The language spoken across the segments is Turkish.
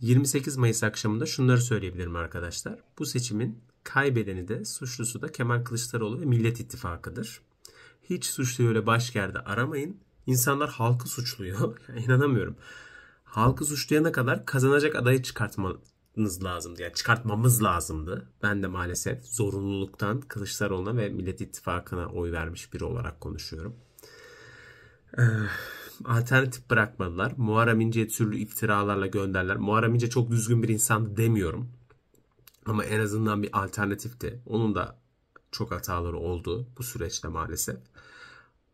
28 Mayıs akşamında şunları söyleyebilirim arkadaşlar. Bu seçimin kaybedeni de suçlusu da Kemal Kılıçdaroğlu ve Millet İttifakı'dır. Hiç suçluyu öyle başkerde aramayın. İnsanlar halkı suçluyor. İnanamıyorum. Halkı suçlayana kadar kazanacak adayı çıkartmanız lazımdı. Yani çıkartmamız lazımdı. Ben de maalesef zorunluluktan Kılıçdaroğlu'na ve Millet İttifakı'na oy vermiş biri olarak konuşuyorum. Eh, alternatif bırakmadılar. Muharrem İnce'ye türlü iftiralarla gönderler. Muharrem İnce çok düzgün bir insandı demiyorum. Ama en azından bir alternatifti. Onun da çok hataları oldu bu süreçte maalesef.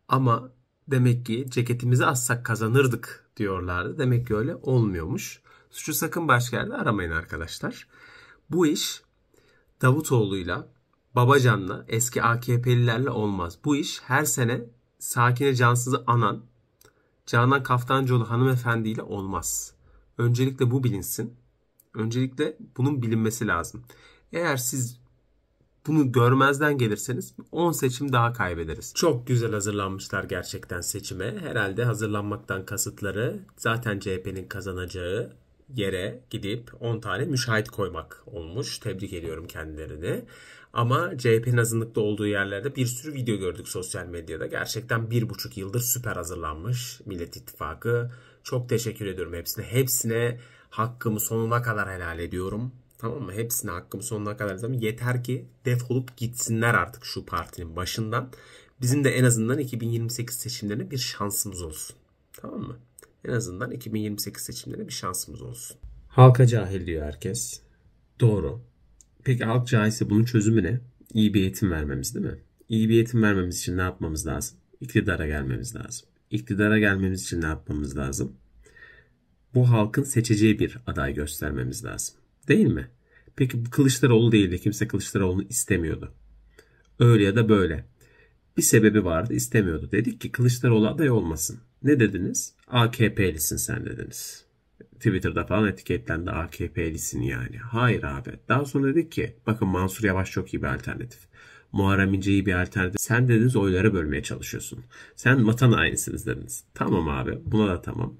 Ama demek ki ceketimizi assak kazanırdık diyorlardı. Demek ki öyle olmuyormuş. Suçu sakın başka yerde aramayın arkadaşlar. Bu iş Davutoğlu'yla, Babacan'la, eski AKP'lilerle olmaz. Bu iş her sene Sakine Cansız'ı anan Canan Kaftancıoğlu hanımefendiyle olmaz. Öncelikle bu bilinsin. Öncelikle bunun bilinmesi lazım. Eğer siz bunu görmezden gelirseniz 10 seçim daha kaybederiz. Çok güzel hazırlanmışlar gerçekten seçime. Herhalde hazırlanmaktan kasıtları zaten CHP'nin kazanacağı yere gidip 10 tane müşahit koymak olmuş. Tebrik ediyorum kendilerini. Ama CHP'nin azınlıkta olduğu yerlerde bir sürü video gördük sosyal medyada. Gerçekten bir buçuk yıldır süper hazırlanmış Millet İttifakı. Çok teşekkür ediyorum hepsine. Hepsine hakkımı sonuna kadar helal ediyorum. Tamam mı? Hepsine hakkımı sonuna kadar helal Yeter ki defolup gitsinler artık şu partinin başından. Bizim de en azından 2028 seçimlerine bir şansımız olsun. Tamam mı? En azından 2028 seçimlerine bir şansımız olsun. Halka cahil diyor herkes. Doğru. Peki halk cahilse bunun çözümü ne? İyi bir eğitim vermemiz değil mi? İyi bir eğitim vermemiz için ne yapmamız lazım? İktidara gelmemiz lazım. İktidara gelmemiz için ne yapmamız lazım? Bu halkın seçeceği bir aday göstermemiz lazım. Değil mi? Peki bu Kılıçdaroğlu değildi. Kimse Kılıçdaroğlu'nu istemiyordu. Öyle ya da böyle. Bir sebebi vardı istemiyordu. Dedik ki Kılıçdaroğlu aday olmasın ne dediniz? AKP'lisin sen dediniz. Twitter'da falan etiketlendi AKP'lisin yani. Hayır abi. Daha sonra dedik ki bakın Mansur Yavaş çok iyi bir alternatif. Muharrem İnce bir alternatif. Sen dediniz oyları bölmeye çalışıyorsun. Sen vatan aynısınız dediniz. Tamam abi buna da tamam.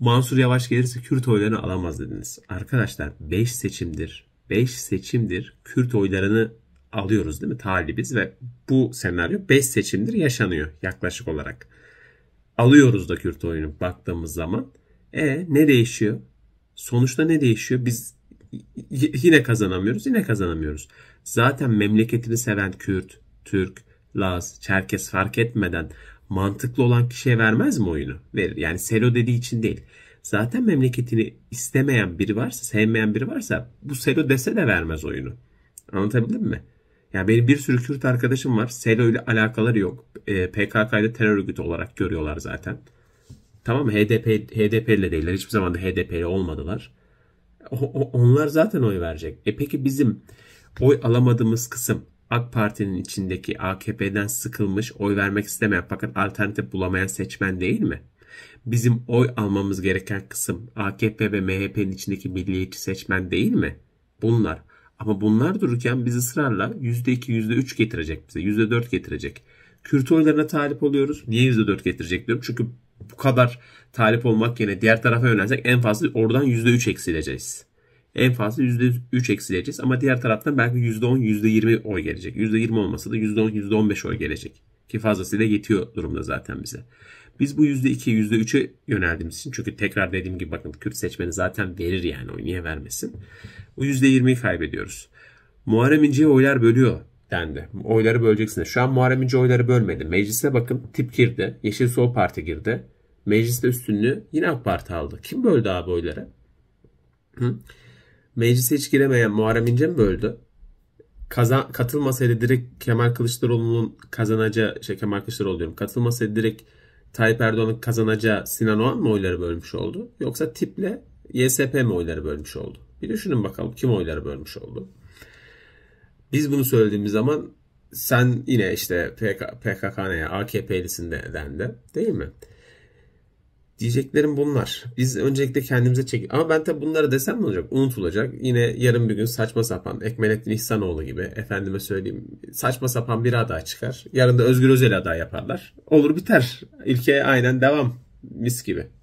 Mansur Yavaş gelirse Kürt oylarını alamaz dediniz. Arkadaşlar 5 seçimdir. 5 seçimdir Kürt oylarını alıyoruz değil mi? Talibiz ve bu senaryo 5 seçimdir yaşanıyor yaklaşık olarak alıyoruz da Kürt oyunu baktığımız zaman. E ne değişiyor? Sonuçta ne değişiyor? Biz yine kazanamıyoruz, yine kazanamıyoruz. Zaten memleketini seven Kürt, Türk, Laz, Çerkes fark etmeden mantıklı olan kişiye vermez mi oyunu? Verir. Yani Selo dediği için değil. Zaten memleketini istemeyen biri varsa, sevmeyen biri varsa bu Selo dese de vermez oyunu. Anlatabildim mi? Yani benim bir sürü Kürt arkadaşım var. SELO ile alakaları yok. E, PKK'yı terör örgütü olarak görüyorlar zaten. Tamam HDP HDP'li değiller. Hiçbir zaman da HDP'li olmadılar. O, o, onlar zaten oy verecek. E peki bizim oy alamadığımız kısım AK Parti'nin içindeki AKP'den sıkılmış, oy vermek istemeyen fakat alternatif bulamayan seçmen değil mi? Bizim oy almamız gereken kısım AKP ve MHP'nin içindeki milliyetçi seçmen değil mi? Bunlar. Ama bunlar dururken biz ısrarla %2, %3 getirecek bize. %4 getirecek. Kürt oylarına talip oluyoruz. Niye %4 getirecek diyorum. Çünkü bu kadar talip olmak yerine diğer tarafa yönelsek en fazla oradan %3 eksileceğiz. En fazla %3 eksileceğiz ama diğer taraftan belki %10, %20 oy gelecek. %20 olmasa da %10, %15 oy gelecek. Ki fazlasıyla yetiyor durumda zaten bize. Biz bu %2'ye %3'e yöneldiğimiz için çünkü tekrar dediğim gibi bakın Kürt seçmeni zaten verir yani oy niye vermesin. O %20'yi kaybediyoruz. Muharrem İnce'ye oylar bölüyor dendi. Oyları böleceksiniz. Şu an Muharrem İnce oyları bölmedi. Meclise bakın tip girdi. Yeşil Sol Parti girdi. Mecliste üstünlüğü yine AK Parti aldı. Kim böldü abi oyları? Hı? Meclise hiç giremeyen Muharrem İnce mi böldü? Kaza, katılmasaydı direkt Kemal Kılıçdaroğlu'nun kazanacağı, şey Kemal Kılıçdaroğlu diyorum. Katılmasaydı direkt Tayyip Erdoğan'ın kazanacağı Sinan Oğan mı oyları bölmüş oldu? Yoksa tiple YSP mi oyları bölmüş oldu? Bir düşünün bakalım kim oyları bölmüş oldu. Biz bunu söylediğimiz zaman sen yine işte PK, PKK'ya AKP'lisin de, dendi. Değil mi? Diyeceklerim bunlar. Biz öncelikle kendimize çek. Ama ben tabi bunları desem ne olacak? Unutulacak. Yine yarın bir gün saçma sapan Ekmelettin İhsanoğlu gibi efendime söyleyeyim saçma sapan bir aday çıkar. Yarın da Özgür Özel aday yaparlar. Olur biter. İlke aynen devam. Mis gibi.